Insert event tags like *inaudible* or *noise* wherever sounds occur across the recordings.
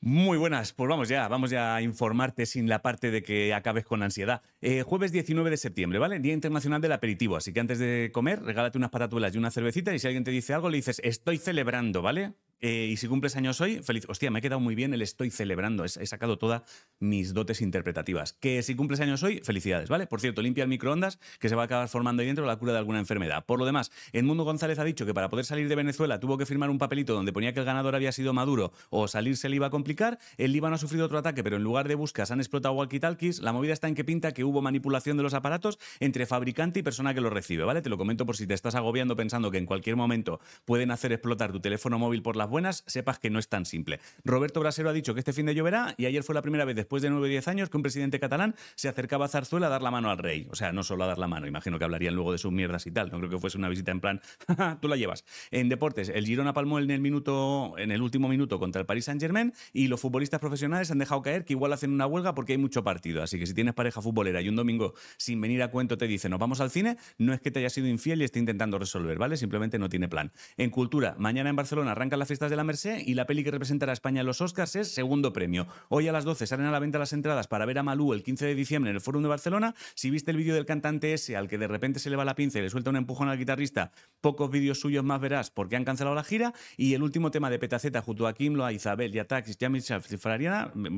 Muy buenas, pues vamos ya, vamos ya a informarte sin la parte de que acabes con ansiedad. Eh, jueves 19 de septiembre, ¿vale? Día Internacional del Aperitivo, así que antes de comer, regálate unas patatuelas y una cervecita y si alguien te dice algo, le dices, estoy celebrando, ¿vale? Eh, y si cumples años hoy, feliz. Hostia, me ha quedado muy bien el estoy celebrando. He, sacado todas mis dotes interpretativas. Que si cumples años hoy, felicidades, ¿vale? Por cierto, limpia el microondas, que se va a acabar formando ahí dentro la cura de alguna enfermedad. Por lo demás, Edmundo González ha dicho que para poder salir de Venezuela tuvo que firmar un papelito donde ponía que el ganador había sido Maduro o salirse le iba a complicar. El Líbano ha sufrido otro ataque, pero en lugar de buscas han explotado walkie-talkies. La movida está en que pinta que hubo manipulación de los aparatos entre fabricante y persona que lo recibe, ¿vale? Te lo comento por si te estás agobiando pensando que en cualquier momento pueden hacer explotar tu teléfono móvil por la buenas sepas que no es tan simple. Roberto Brasero ha dicho que este fin de lloverá y ayer fue la primera vez después de nueve o 10 años que un presidente catalán se acercaba a Zarzuela a dar la mano al rey. O sea, no solo a dar la mano, imagino que hablarían luego de sus mierdas y tal. No creo que fuese una visita en plan, *laughs* tú la llevas. En deportes, el Girona palmó en el, minuto, en el último minuto contra el Paris Saint-Germain y los futbolistas profesionales han dejado caer que igual hacen una huelga porque hay mucho partido. Así que si tienes pareja futbolera y un domingo sin venir a cuento te dice, nos vamos al cine, no es que te haya sido infiel y esté intentando resolver, ¿vale? Simplemente no tiene plan. En cultura, mañana en Barcelona arranca la fiesta de la Merced y la peli que representará a España en los Oscars es Segundo Premio. Hoy a las 12 salen a la venta las entradas para ver a Malú el 15 de diciembre en el Fórum de Barcelona. Si viste el vídeo del cantante ese al que de repente se le va la pinza y le suelta un empujón al guitarrista, pocos vídeos suyos más verás porque han cancelado la gira. Y el último tema de Petaceta junto a Kimlo, a Isabel y a Taxis, ya me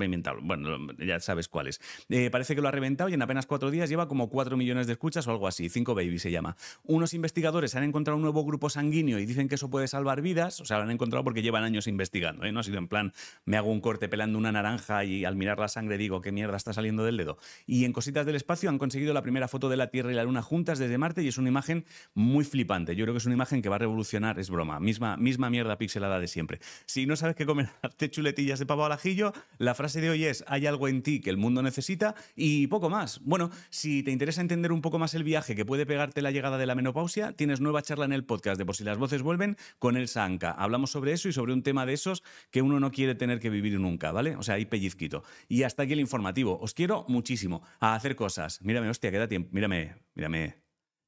inventado, bueno, ya sabes cuáles eh, parece que lo ha reventado y en apenas cuatro días lleva como cuatro millones de escuchas o algo así, cinco babies se llama. Unos investigadores han encontrado un nuevo grupo sanguíneo y dicen que eso puede salvar vidas, o sea, lo han encontrado porque llevan años investigando, ¿eh? no ha sido en plan, me hago un corte pelando una naranja y al mirar la sangre digo, qué mierda está saliendo del dedo. Y en Cositas del Espacio han conseguido la primera foto de la Tierra y la Luna juntas desde Marte y es una imagen muy flipante. Yo creo que es una imagen que va a revolucionar, es broma, misma, misma mierda pixelada de siempre. Si no sabes qué comer, *laughs* chuletillas de pavo al ajillo, la frase de hoy es, hay algo en ti que el mundo necesita y poco más. Bueno, si te interesa entender un poco más el viaje que puede pegarte la llegada de la menopausia, tienes nueva charla en el podcast de Por si las voces vuelven con el Sanca. Hablamos sobre eso y sobre un tema de esos que uno no quiere tener que vivir nunca, ¿vale? O sea, ahí pellizquito. Y hasta aquí el informativo. Os quiero muchísimo a hacer cosas. Mírame, hostia, queda tiempo. Mírame, mírame.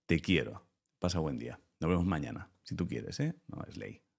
Te quiero. Pasa buen día. Nos vemos mañana, si tú quieres, ¿eh? No es ley.